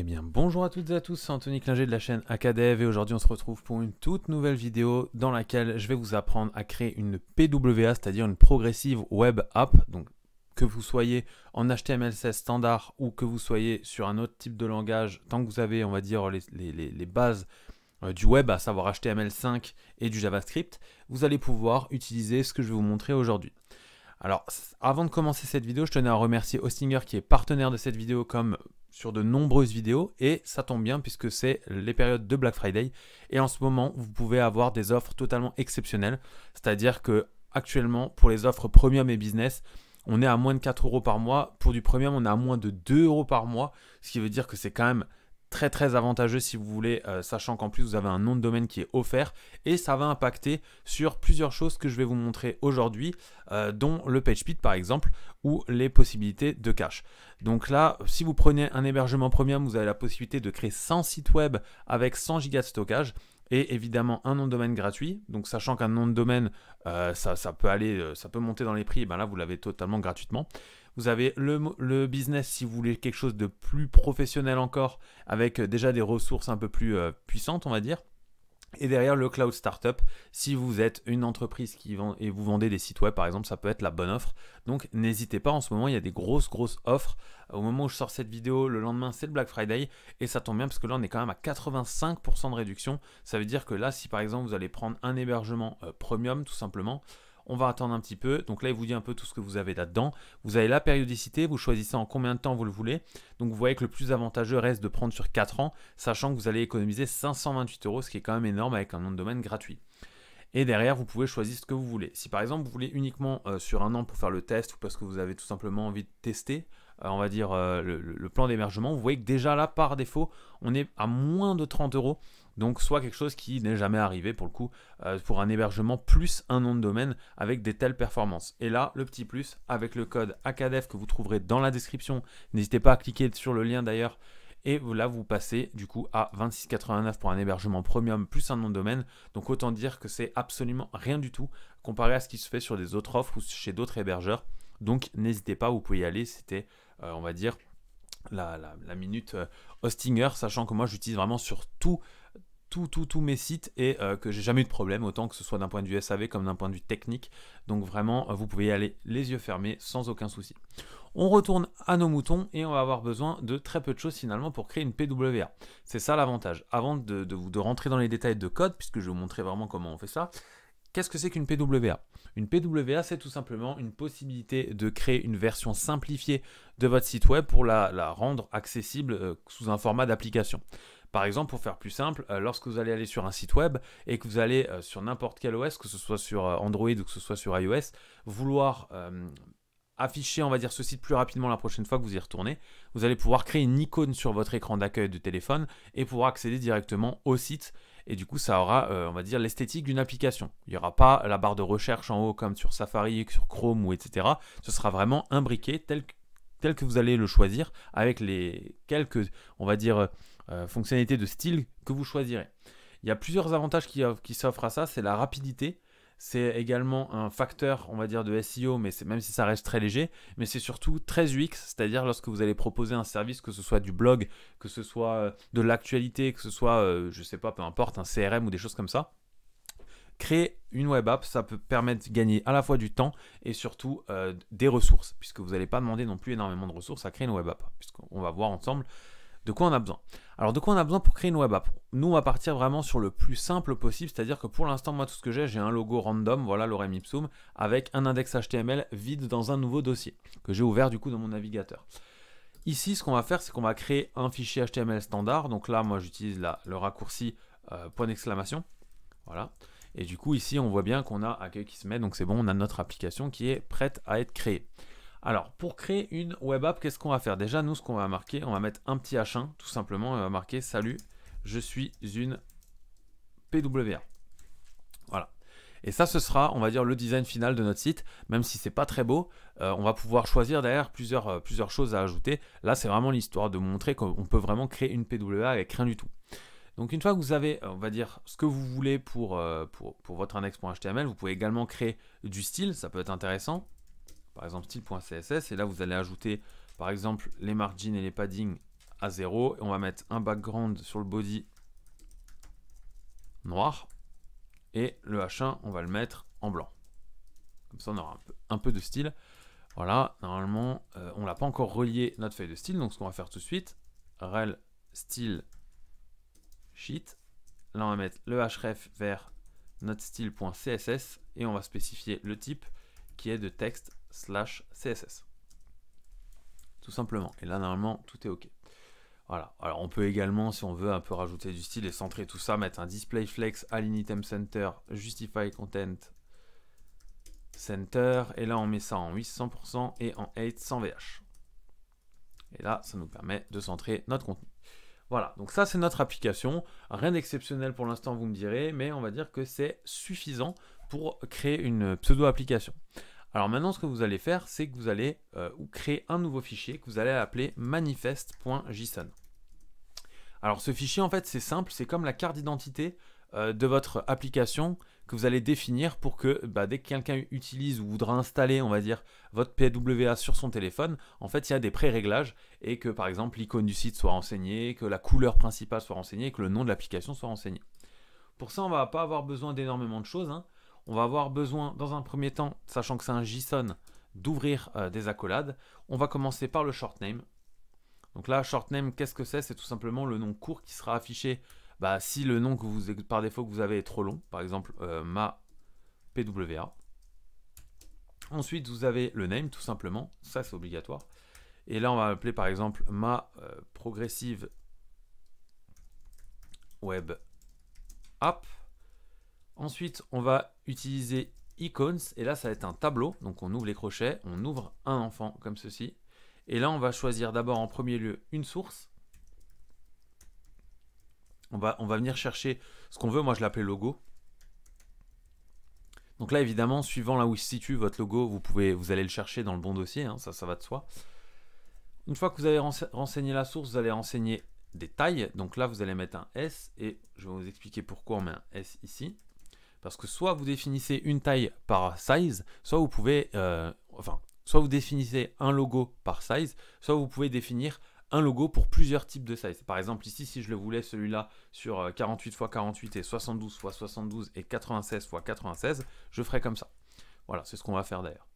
Eh bien bonjour à toutes et à tous, c'est Anthony Clinger de la chaîne Akadev et aujourd'hui on se retrouve pour une toute nouvelle vidéo dans laquelle je vais vous apprendre à créer une PWA, c'est-à-dire une Progressive Web App, donc que vous soyez en HTML16 standard ou que vous soyez sur un autre type de langage, tant que vous avez on va dire les, bases euh, du web, à savoir HTML5 et du JavaScript, vous allez pouvoir utiliser ce que je vais vous montrer aujourd'hui. Alors, avant de commencer cette vidéo, je tenais à remercier Hostinger qui est partenaire de cette vidéo comme sur de nombreuses vidéos et ça tombe bien puisque c'est les périodes de Black Friday et en ce moment vous pouvez avoir des offres totalement exceptionnelles c'est à dire que actuellement pour les offres premium et business on est à moins de 4 euros par mois pour du premium on est à moins de 2 euros par mois ce qui veut dire que c'est quand même très très avantageux si vous voulez, euh, sachant qu'en plus vous avez un nom de domaine qui est offert et ça va impacter sur plusieurs choses que je vais vous montrer aujourd'hui, euh, dont le PageSpeed par exemple ou les possibilités de cache. Donc là, si vous prenez un hébergement premium, vous avez la possibilité de créer 100 sites web avec 100 gigas de stockage et évidemment un nom de domaine gratuit. Donc sachant qu'un nom de domaine, euh, ça, peut aller, ça peut monter dans les prix, eh ben là vous l'avez totalement gratuitement. Vous avez le, le, business si vous voulez quelque chose de plus professionnel encore, avec euh, déjà des ressources un peu plus euh, puissantes, on va dire. Et derrière le cloud startup, si vous êtes une entreprise qui vend et vous vendez des sites web par exemple, ça peut être la bonne offre. Donc n'hésitez pas, en ce moment il y a des grosses grosses offres. Au moment où je sors cette vidéo, le lendemain c'est le Black Friday et ça tombe bien parce que là on est quand même à 85% de réduction. Ça veut dire que là si par exemple vous allez prendre un hébergement euh, premium tout simplement, on va attendre un petit peu. Donc là, il vous dit un peu tout ce que vous avez là-dedans. Vous avez la périodicité, vous choisissez en combien de temps vous le voulez. Donc vous voyez que le plus avantageux reste de prendre sur 4 ans, sachant que vous allez économiser 528 euros, ce qui est quand même énorme avec un nom de domaine gratuit. Et derrière, vous pouvez choisir ce que vous voulez. Si par exemple, vous voulez uniquement euh, sur un an pour faire le test ou parce que vous avez tout simplement envie de tester, euh, on va dire, euh, le, plan d'émergement, vous voyez que déjà là, par défaut, on est à moins de 30 euros donc soit quelque chose qui n'est jamais arrivé pour le coup euh, pour un hébergement plus un nom de domaine avec des telles performances. Et là, le petit plus avec le code ACADEF que vous trouverez dans la description. N'hésitez pas à cliquer sur le lien d'ailleurs. Et là, vous passez du coup à 26,89 pour un hébergement premium plus un nom de domaine. Donc autant dire que c'est absolument rien du tout comparé à ce qui se fait sur des autres offres ou chez d'autres hébergeurs. Donc n'hésitez pas, vous pouvez y aller. C'était, euh, on va dire, la, minute euh, Hostinger, sachant que moi j'utilise vraiment sur tout tout, tous mes sites et euh, que j'ai jamais eu de problème, autant que ce soit d'un point de vue SAV comme d'un point de vue technique. Donc vraiment, euh, vous pouvez y aller les yeux fermés sans aucun souci. On retourne à nos moutons et on va avoir besoin de très peu de choses finalement pour créer une PWA. C'est ça l'avantage. Avant de, de rentrer dans les détails de code, puisque je vais vous montrer vraiment comment on fait ça, Qu'est-ce que c'est qu'une PWA Une PWA, c'est tout simplement une possibilité de créer une version simplifiée de votre site web pour la rendre accessible euh, sous un format d'application. Par exemple, pour faire plus simple, euh, lorsque vous allez aller sur un site web et que vous allez euh, sur n'importe quel OS, que ce soit sur euh, Android ou que ce soit sur iOS, vouloir afficher, on va dire, ce site plus rapidement la prochaine fois que vous y retournez, vous allez pouvoir créer une icône sur votre écran d'accueil de téléphone et pouvoir accéder directement au site. Et du coup, ça aura, on va dire, l'esthétique d'une application. Il n'y aura pas la barre de recherche en haut comme sur Safari, sur Chrome ou etc. Ce sera vraiment imbriqué tel tel que vous allez le choisir avec les quelques, on va dire, euh, fonctionnalités de style que vous choisirez. Il y a plusieurs avantages qui, qui s'offrent à ça, c'est la rapidité, c'est également un facteur, on va dire, de SEO, mais même si ça reste très léger, mais c'est surtout très UX, c'est-à-dire lorsque vous allez proposer un service, que ce soit du blog, que ce soit euh, de l'actualité, que ce soit, je euh, je sais pas, peu importe, un CRM ou des choses comme ça. Créer une web app, ça peut permettre de gagner à la fois du temps et surtout des ressources, puisque vous n'allez pas demander non plus énormément de ressources à créer une web app, puisqu'on va voir ensemble de quoi on a besoin Alors de quoi on a besoin pour créer une web app Nous on va partir vraiment sur le plus simple possible, c'est-à-dire que pour l'instant moi tout ce que j'ai, j'ai un logo random, voilà l'orem ipsum, avec un index HTML vide dans un nouveau dossier que j'ai ouvert du coup dans mon navigateur. Ici ce qu'on va faire c'est qu'on va créer un fichier HTML standard, donc là moi j'utilise le raccourci euh, point d'exclamation, voilà. Et du coup ici on voit bien qu'on a accueil qui se met, donc c'est bon, on a notre application qui est prête à être créée. Alors, pour créer une web app, qu'est-ce qu'on va faire Déjà, nous, ce qu'on va marquer, on va mettre un petit H1, tout simplement, on va marquer « Salut, je suis une PWA ». Voilà. Et ça, ce sera, on va dire, le design final de notre site. Même si ce c'est pas très beau, euh, on va pouvoir choisir derrière plusieurs, euh, plusieurs choses à ajouter. Là, c'est vraiment l'histoire de montrer qu'on peut vraiment créer une PWA avec rien du tout. Donc une fois que vous avez, euh, on va dire, ce que vous voulez pour, pour, pour votre index.html, vous pouvez également créer du style, ça peut être intéressant par exemple style.css, et là vous allez ajouter par exemple les margins et les paddings à 0, et on va mettre un background sur le body noir, et le H1 on va le mettre en blanc. Comme ça on aura un peu, de style. Voilà, normalement euh, on l'a pas encore relié notre feuille de style, donc ce qu'on va faire tout de suite, rel style sheet, là on va mettre le href vers notre style.css et on va spécifier le type qui est de texte slash CSS. Tout simplement. Et là, normalement, tout est OK. Voilà. Alors, on peut également, si on veut un peu rajouter du style et centrer tout ça, mettre un display flex, align item center, justify content center. Et là, on met ça en 800% et en 800 VH. Et là, ça nous permet de centrer notre contenu. Voilà, donc ça c'est notre application. Rien d'exceptionnel pour l'instant, vous me direz, mais on va dire que c'est suffisant pour créer une pseudo-application. Alors maintenant, ce que vous allez faire, c'est que vous allez euh, créer un nouveau fichier que vous allez appeler manifest.json. Alors ce fichier, en fait, c'est simple, c'est comme la carte d'identité euh, de votre application que vous allez définir pour que bah, dès que quelqu'un utilise ou voudra installer, on va dire, votre PWA sur son téléphone, en fait, il y a des pré-réglages et que, par exemple, l'icône du site soit renseignée, que la couleur principale soit renseignée, que le nom de l'application soit renseigné. Pour ça, on ne va pas avoir besoin d'énormément de choses. Hein on va avoir besoin, dans un premier temps, sachant que c'est un JSON, d'ouvrir euh, des accolades. On va commencer par le short name. Donc là, short name, qu'est-ce que c'est C'est tout simplement le nom court qui sera affiché bah, si le nom que vous, par défaut que vous avez est trop long. Par exemple, euh, ma PWA. Ensuite, vous avez le name, tout simplement. Ça, c'est obligatoire. Et là, on va appeler par exemple ma euh, progressive web app. Ensuite, on va utiliser icons, et là, ça va être un tableau. Donc, on ouvre les crochets, on ouvre un enfant, comme ceci. Et là, on va choisir d'abord en premier lieu une source. On va, on va venir chercher ce qu'on veut. Moi, je l'appelais logo. Donc là, évidemment, suivant là où se situe votre logo, vous, pouvez, vous allez le chercher dans le bon dossier. Hein. ça, ça va de soi. Une fois que vous avez renseigné la source, vous allez renseigner des tailles. Donc là, vous allez mettre un S. Et je vais vous expliquer pourquoi on met un S ici. Parce que soit vous définissez une taille par size, soit vous pouvez, euh, enfin, soit vous définissez un logo par size, soit vous pouvez définir un logo pour plusieurs types de size. Par exemple, ici, si je le voulais, celui-là, sur 48 x 48 et 72 x 72 et 96 x 96, je ferais comme ça. Voilà, c'est ce qu'on va faire d'ailleurs.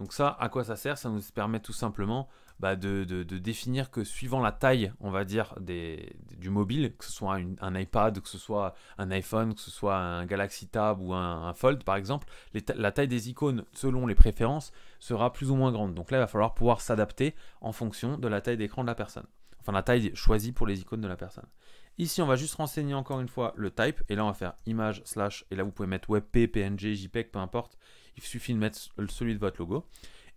Donc ça, à quoi ça sert Ça nous permet tout simplement bah, de, définir que suivant la taille, on va dire, du mobile, que ce soit un iPad, que ce soit un iPhone, que ce soit un Galaxy Tab ou un, Fold par exemple, la taille des icônes selon les préférences sera plus ou moins grande. Donc là, il va falloir pouvoir s'adapter en fonction de la taille d'écran de la personne. Enfin, la taille choisie pour les icônes de la personne. Ici, on va juste renseigner encore une fois le type. Et là, on va faire image slash. Et là, vous pouvez mettre WebP, PNG, JPEG, peu importe. Il suffit de mettre celui de votre logo.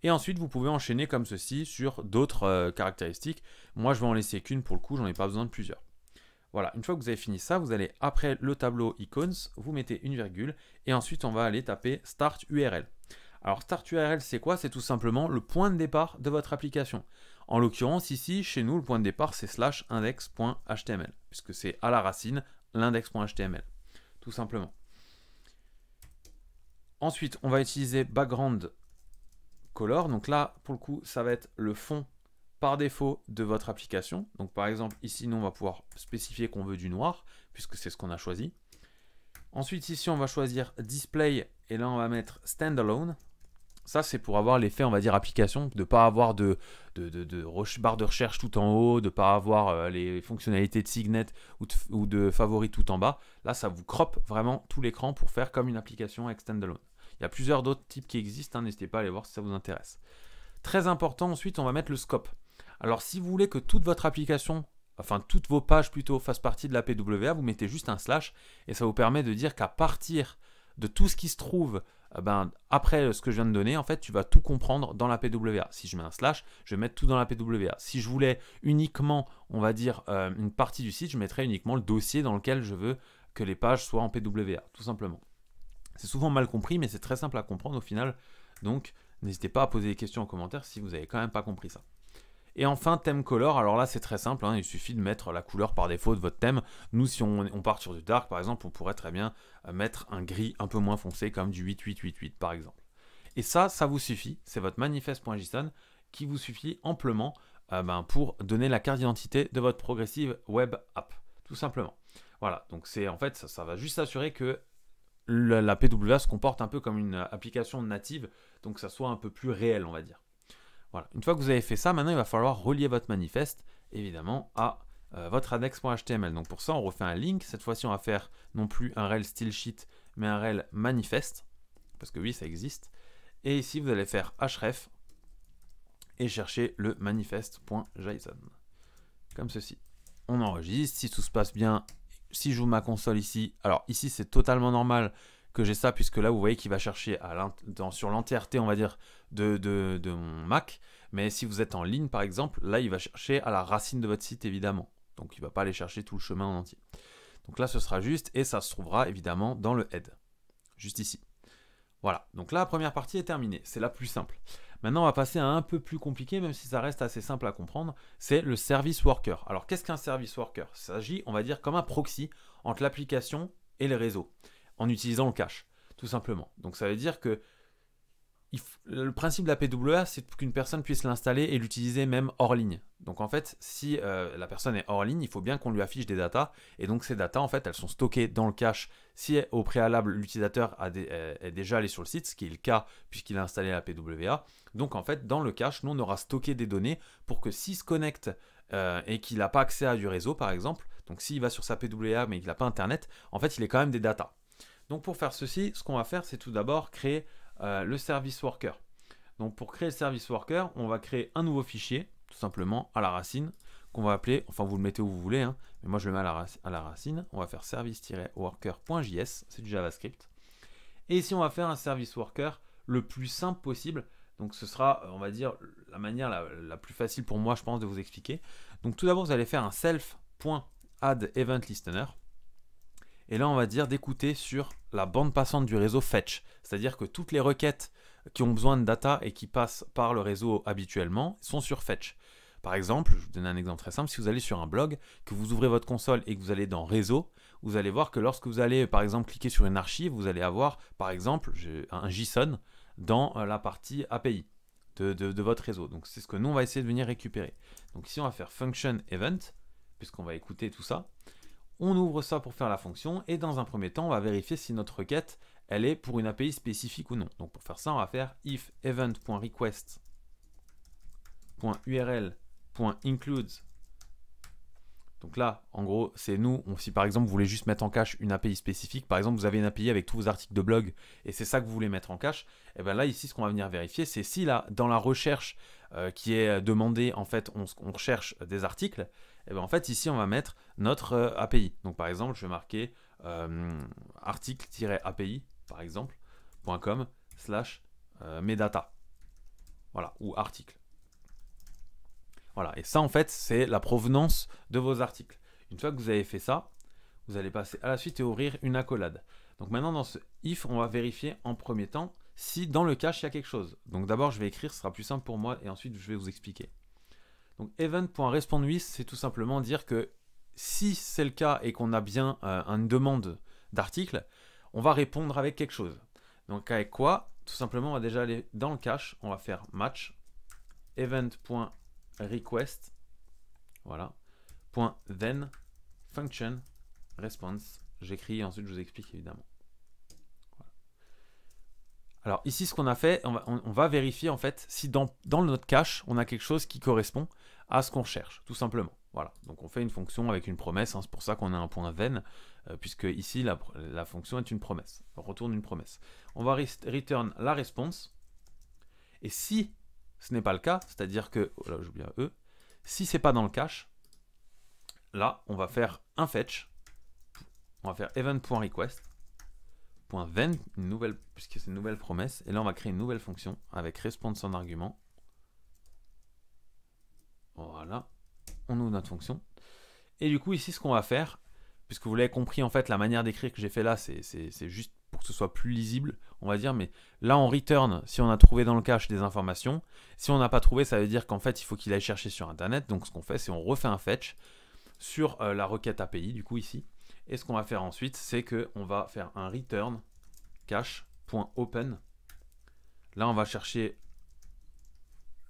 Et ensuite, vous pouvez enchaîner comme ceci sur d'autres euh, caractéristiques. Moi, je vais en laisser qu'une pour le coup. J'en ai pas besoin de plusieurs. Voilà, une fois que vous avez fini ça, vous allez après le tableau icons, vous mettez une virgule et ensuite on va aller taper start URL. Alors start URL c'est quoi C'est tout simplement le point de départ de votre application. En l'occurrence, ici, chez nous, le point de départ, c'est slash index.html, puisque c'est à la racine l'index.html, tout simplement. Ensuite, on va utiliser background color. Donc là, pour le coup, ça va être le fond par défaut de votre application. Donc par exemple, ici, nous, on va pouvoir spécifier qu'on veut du noir, puisque c'est ce qu'on a choisi. Ensuite, ici, on va choisir display, et là, on va mettre standalone. Ça, c'est pour avoir l'effet, on va dire, application, de ne pas avoir de, de, barre de recherche tout en haut, de ne pas avoir euh, les fonctionnalités de Signet ou de, favoris tout en bas. Là, ça vous croppe vraiment tout l'écran pour faire comme une application avec standalone. Il y a plusieurs d'autres types qui existent, hein, n'hésitez pas à aller voir si ça vous intéresse. Très important, ensuite, on va mettre le scope. Alors, si vous voulez que toute votre application enfin toutes vos pages plutôt fassent partie de la PWA, vous mettez juste un slash et ça vous permet de dire qu'à partir de tout ce qui se trouve eh ben, après ce que je viens de donner, en fait, tu vas tout comprendre dans la PWA. Si je mets un slash, je vais mettre tout dans la PWA. Si je voulais uniquement, on va dire, euh, une partie du site, je mettrais uniquement le dossier dans lequel je veux que les pages soient en PWA, tout simplement. C'est souvent mal compris, mais c'est très simple à comprendre au final. Donc, n'hésitez pas à poser des questions en commentaire si vous n'avez quand même pas compris ça. Et enfin, thème color, alors là c'est très simple, hein. il suffit de mettre la couleur par défaut de votre thème. Nous si on, part sur du dark par exemple, on pourrait très bien euh, mettre un gris un peu moins foncé comme du 8888 par exemple. Et ça, ça vous suffit, c'est votre manifeste.json qui vous suffit amplement euh, ben, pour donner la carte d'identité de votre progressive web app, tout simplement. Voilà, donc c'est en fait ça, va juste assurer que la, la PWA se comporte un peu comme une application native, donc ça soit un peu plus réel on va dire. Une fois que vous avez fait ça, maintenant, il va falloir relier votre manifeste, évidemment, à euh, votre index.html. Donc pour ça, on refait un link. Cette fois-ci, on va faire non plus un rel style sheet, mais un rel manifeste, parce que oui, ça existe. Et ici, vous allez faire href et chercher le manifest.json comme ceci. On enregistre, si tout se passe bien, si je joue ma console ici, alors ici c'est totalement normal que j'ai ça, puisque là, vous voyez qu'il va chercher sur l'entièreté, on va dire, de, de mon Mac. Mais si vous êtes en ligne, par exemple, là, il va chercher à la racine de votre site, évidemment. Donc, il ne va pas aller chercher tout le chemin en entier. Donc là, ce sera juste, et ça se trouvera évidemment dans le head, juste ici. Voilà, donc là, la première partie est terminée, c'est la plus simple. Maintenant, on va passer à un peu plus compliqué, même si ça reste assez simple à comprendre, c'est le service worker. Alors, qu'est-ce qu'un service worker Il s'agit, on va dire, comme un proxy entre l'application et les réseaux en utilisant le cache, tout simplement. Donc ça veut dire que le principe de la PWA, c'est qu'une personne puisse l'installer et l'utiliser même hors ligne. Donc en fait, si euh, la personne est hors ligne, il faut bien qu'on lui affiche des datas. Et donc ces datas, en fait, elles sont stockées dans le cache si au préalable l'utilisateur euh, est déjà allé sur le site, ce qui est le cas puisqu'il a installé la PWA. Donc en fait, dans le cache, nous, on aura stocké des données pour que s'il se connecte euh, et qu'il n'a pas accès à du réseau, par exemple, donc s'il va sur sa PWA mais qu'il n'a pas Internet, en fait, il ait quand même des datas. Donc pour faire ceci, ce qu'on va faire, c'est tout d'abord créer euh, le service worker. Donc pour créer le service worker, on va créer un nouveau fichier, tout simplement à la racine, qu'on va appeler, enfin vous le mettez où vous voulez, hein, mais moi je le mets à la, racine, on va faire service-worker.js, c'est du JavaScript. Et ici on va faire un service worker le plus simple possible, donc ce sera, on va dire, la manière la, la plus facile pour moi, je pense, de vous expliquer. Donc tout d'abord, vous allez faire un self.addEventListener et là on va dire d'écouter sur la bande passante du réseau Fetch. C'est-à-dire que toutes les requêtes qui ont besoin de data et qui passent par le réseau habituellement sont sur Fetch. Par exemple, je vous donne un exemple très simple, si vous allez sur un blog, que vous ouvrez votre console et que vous allez dans Réseau, vous allez voir que lorsque vous allez par exemple cliquer sur une archive, vous allez avoir par exemple un JSON dans euh, la partie API de, votre réseau. Donc c'est ce que nous on va essayer de venir récupérer. Donc ici on va faire function event, puisqu'on va écouter tout ça on ouvre ça pour faire la fonction et dans un premier temps, on va vérifier si notre requête, elle est pour une API spécifique ou non. Donc pour faire ça, on va faire if event.request.url.includes. Donc là, en gros, c'est nous. si par exemple, vous voulez juste mettre en cache une API spécifique, par exemple, vous avez une API avec tous vos articles de blog et c'est ça que vous voulez mettre en cache, et eh bien là, ici, ce qu'on va venir vérifier, c'est si là, dans la recherche euh, qui est demandée, en fait, on recherche des articles, et eh ben en fait, ici, on va mettre notre euh, API. Donc, par exemple, je vais marquer euh, article-api, par exemple, .com slash euh, medata. Voilà, ou article. Voilà, et ça, en fait, c'est la provenance de vos articles. Une fois que vous avez fait ça, vous allez passer à la suite et ouvrir une accolade. Donc maintenant, dans ce if, on va vérifier en premier temps si dans le cache, il y a quelque chose. Donc d'abord, je vais écrire, ce sera plus simple pour moi, et ensuite, je vais vous expliquer. Donc event.respondWith, c'est tout simplement dire que si c'est le cas et qu'on a bien euh, une demande d'article, on va répondre avec quelque chose. Donc avec quoi Tout simplement, on va déjà aller dans le cache, on va faire match event.request, voilà, then function response. J'écris et ensuite je vous explique évidemment. Alors ici, ce qu'on a fait, on va, vérifier en fait si dans, notre cache, on a quelque chose qui correspond à ce qu'on cherche, tout simplement. Voilà, donc on fait une fonction avec une promesse, hein. c'est pour ça qu'on a un point ven, euh, puisque ici, la, fonction est une promesse, on retourne une promesse. On va return la réponse, et si ce n'est pas le cas, c'est-à-dire que, oh là j'oublie un E, si c'est pas dans le cache, là, on va faire un fetch, on va faire event.request, une nouvelle, puisque c'est une nouvelle promesse. Et là, on va créer une nouvelle fonction avec response en argument. Voilà, on ouvre notre fonction. Et du coup, ici, ce qu'on va faire, puisque vous l'avez compris, en fait, la manière d'écrire que j'ai fait là, c'est juste pour que ce soit plus lisible, on va dire, mais là, on return si on a trouvé dans le cache des informations. Si on n'a pas trouvé, ça veut dire qu'en fait, il faut qu'il aille chercher sur Internet. Donc, ce qu'on fait, c'est on refait un fetch sur euh, la requête API, du coup, ici. Et ce qu'on va faire ensuite, c'est que on va faire un return cache.open. Là, on va chercher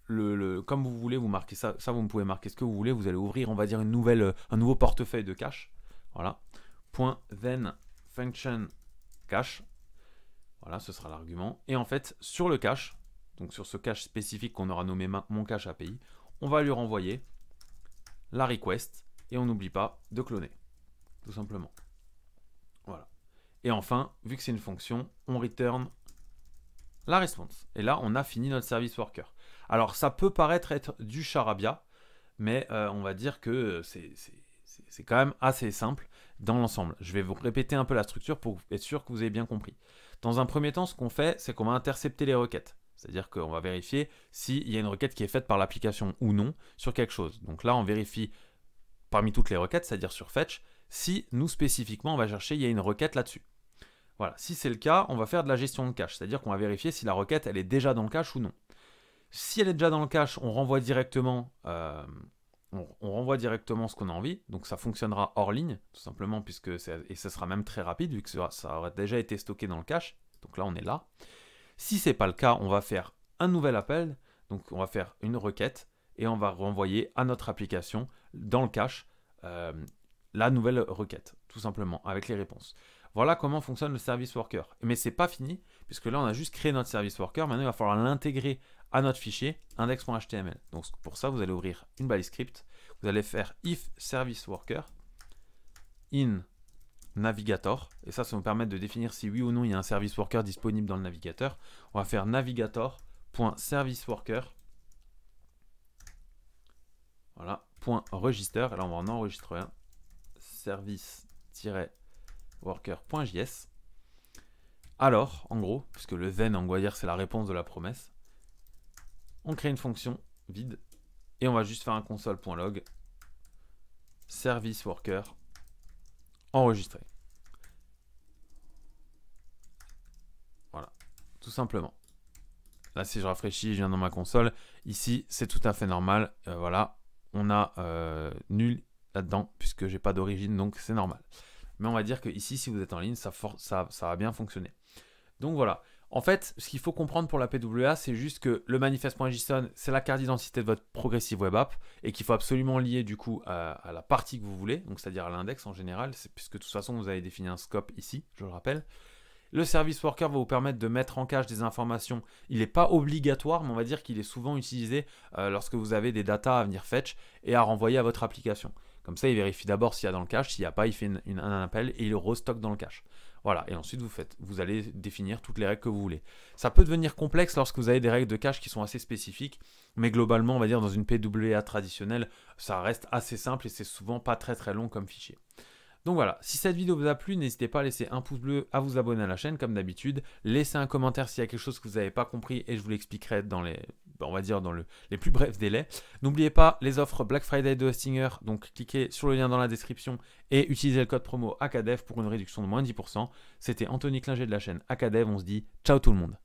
le, comme vous voulez, vous marquez ça, ça vous pouvez marquer ce que vous voulez, vous allez ouvrir, on va dire, une nouvelle, un nouveau portefeuille de cache. Voilà. Point then function cache. Voilà, ce sera l'argument. Et en fait, sur le cache, donc sur ce cache spécifique qu'on aura nommé mon cache API, on va lui renvoyer la request et on n'oublie pas de cloner tout simplement. Voilà. Et enfin, vu que c'est une fonction, on return la réponse Et là, on a fini notre service worker. Alors, ça peut paraître être du charabia, mais euh, on va dire que c'est quand même assez simple dans l'ensemble. Je vais vous répéter un peu la structure pour être sûr que vous avez bien compris. Dans un premier temps, ce qu'on fait, c'est qu'on va intercepter les requêtes. C'est-à-dire qu'on va vérifier s'il y a une requête qui est faite par l'application ou non sur quelque chose. Donc là, on vérifie parmi toutes les requêtes, c'est-à-dire sur Fetch, si nous spécifiquement on va chercher, il y a une requête là-dessus. Voilà, si c'est le cas, on va faire de la gestion de cache, c'est-à-dire qu'on va vérifier si la requête elle est déjà dans le cache ou non. Si elle est déjà dans le cache, on renvoie directement, euh, on, renvoie directement ce qu'on a envie, donc ça fonctionnera hors ligne, tout simplement, puisque et ce sera même très rapide, vu que ça, aura déjà été stocké dans le cache, donc là on est là. Si ce n'est pas le cas, on va faire un nouvel appel, donc on va faire une requête, et on va renvoyer à notre application dans le cache euh, la nouvelle requête, tout simplement, avec les réponses. Voilà comment fonctionne le service worker. Mais c'est pas fini, puisque là on a juste créé notre service worker, maintenant il va falloir l'intégrer à notre fichier index.html. Donc pour ça, vous allez ouvrir une balise script, vous allez faire if service worker in navigator, et ça, ça nous permettre de définir si oui ou non il y a un service worker disponible dans le navigateur. On va faire worker. Voilà, point register, et là on va en enregistrer un service-worker.js. Alors, en gros, puisque le then, en va dire, c'est la réponse de la promesse, on crée une fonction vide et on va juste faire un console.log service worker enregistré. Voilà, tout simplement. Là, si je rafraîchis, je viens dans ma console. Ici, c'est tout à fait normal. Euh, voilà, on a euh, nul là-dedans, puisque j'ai pas d'origine, donc c'est normal. Mais on va dire que ici, si vous êtes en ligne, ça, ça, ça va bien fonctionner Donc voilà. En fait, ce qu'il faut comprendre pour la PWA, c'est juste que le manifest.json c'est la carte d'identité de votre progressive web app et qu'il faut absolument lier du coup à, la partie que vous voulez, donc c'est-à-dire à, l'index en général, puisque de toute façon vous avez défini un scope ici, je le rappelle. Le service worker va vous permettre de mettre en cache des informations. Il n'est pas obligatoire, mais on va dire qu'il est souvent utilisé euh, lorsque vous avez des data à venir fetch et à renvoyer à votre application. Comme ça, il vérifie d'abord s'il y a dans le cache. S'il n'y a pas, il fait un appel et il restocke dans le cache. Voilà, et ensuite vous faites, vous allez définir toutes les règles que vous voulez. Ça peut devenir complexe lorsque vous avez des règles de cache qui sont assez spécifiques, mais globalement, on va dire dans une PWA traditionnelle, ça reste assez simple et c'est souvent pas très très long comme fichier. Donc voilà, si cette vidéo vous a plu, n'hésitez pas à laisser un pouce bleu, à vous abonner à la chaîne comme d'habitude, laissez un commentaire s'il y a quelque chose que vous n'avez pas compris et je vous l'expliquerai dans les on va dire dans les plus brefs délais. N'oubliez pas les offres Black Friday de Hostinger. donc cliquez sur le lien dans la description et utilisez le code promo ACADEV pour une réduction de moins de 10%. C'était Anthony Klinger de la chaîne ACADEV, on se dit ciao tout le monde.